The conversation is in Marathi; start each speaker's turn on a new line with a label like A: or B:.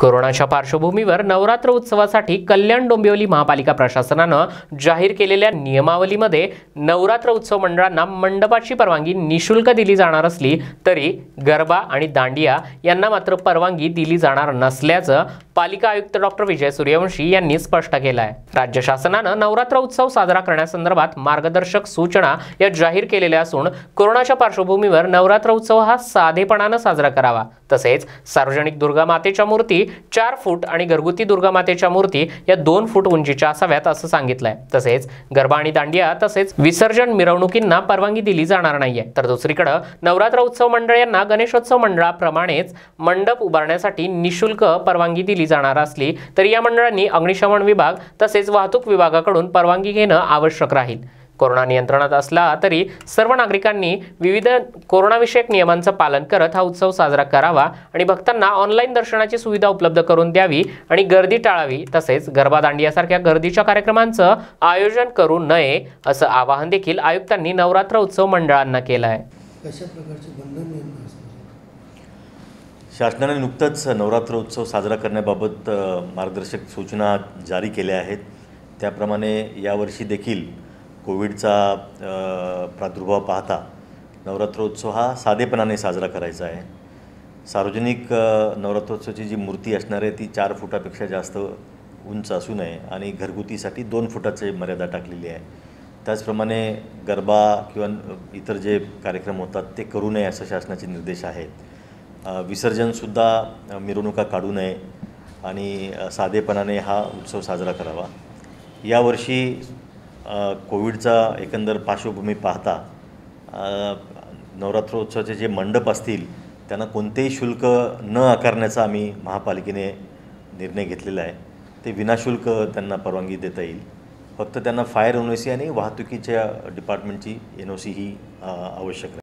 A: कोरोनाच्या पार्श्वभूमीवर नवरात्र उत्सवासाठी कल्याण डोंबिवली महापालिका प्रशासनानं जाहीर केलेल्या नियमावलीमध्ये नवरात्र उत्सव मंडळांना मंडपाची परवानगी निशुल्क दिली जाणार असली तरी गरबा आणि दांडिया यांना मात्र परवानगी दिली जाणार नसल्याचं पालिका आयुक्त डॉक्टर विजय सूर्यवंशी यांनी स्पष्ट केलं आहे राज्य शासनानं नवरात्र उत्सव साजरा करण्यासंदर्भात मार्गदर्शक सूचना या जाहीर केलेल्या असून कोरोनाच्या पार्श्वभूमीवर नवरात्र उत्सव हा साधेपणानं साजरा करावा तसेच सार्वजनिक दुर्गा मातेच्या मूर्ती चार फूट आणि घरगुती मातेच्या मूर्ती या दोन फूट उंचीच्या असाव्यात असं सांगितलंय तसेच गरबा आणि दांडिया तसेच विसर्जन मिरवणुकींना परवानगी दिली जाणार नाहीये तर दुसरीकडे नवरात्र उत्सव मंडळ यांना गणेशोत्सव मंडळाप्रमाणेच मंडप उभारण्यासाठी निशुल्क परवानगी दिली जाणार असली तरी या मंडळांनी अग्निशमन विभाग तसेच वाहतूक विभागाकडून परवानगी घेणं आवश्यक राहील कोरोना नियंत्रणात असला तरी सर्व नागरिकांनी विविध कोरोनाविषयक नियमांचं पालन करत हा उत्सव साजरा करावा आणि भक्तांना ऑनलाईन दर्शनाची सुविधा उपलब्ध करून द्यावी आणि गर्दी टाळावी तसेच गरबादांडियासारख्या गर्दीच्या कार्यक्रमांचं आयोजन करू नये असं आवाहन देखील आयुक्तांनी नवरात्र उत्सव मंडळांना केलं आहे
B: शासनाने नुकतंच नवरात्र उत्सव साजरा करण्याबाबत मार्गदर्शक सूचना जारी केल्या आहेत त्याप्रमाणे यावर्षी देखील कोविडचा प्रादुर्भाव पाहता नवरात्रोत्सव हा साधेपणाने साजरा करायचा आहे सार्वजनिक नवरात्रोत्सवाची जी मूर्ती असणार आहे ती चार फुटापेक्षा जास्त उंच असू नये आणि घरगुतीसाठी दोन फुटाचे मर्यादा टाकलेली आहे त्याचप्रमाणे गरबा किंवा इतर जे कार्यक्रम होतात ते करू नये असं शासनाचे निर्देश आहेत विसर्जनसुद्धा मिरवणुका काढू नये आणि साधेपणाने हा उत्सव साजरा करावा यावर्षी कोविडचा एकंदर पार्श्वभूमी पाहता नवरात्रोत्सवाचे जे मंडप असतील त्यांना कोणतेही शुल्क न आकारण्याचा आम्ही महापालिकेने निर्णय घेतलेला आहे ते विनाशुल्क त्यांना परवानगी देता येईल फक्त त्यांना फायर एन ओ सी आणि वाहतुकीच्या डिपार्टमेंटची एन ओ सी ही आवश्यक आहे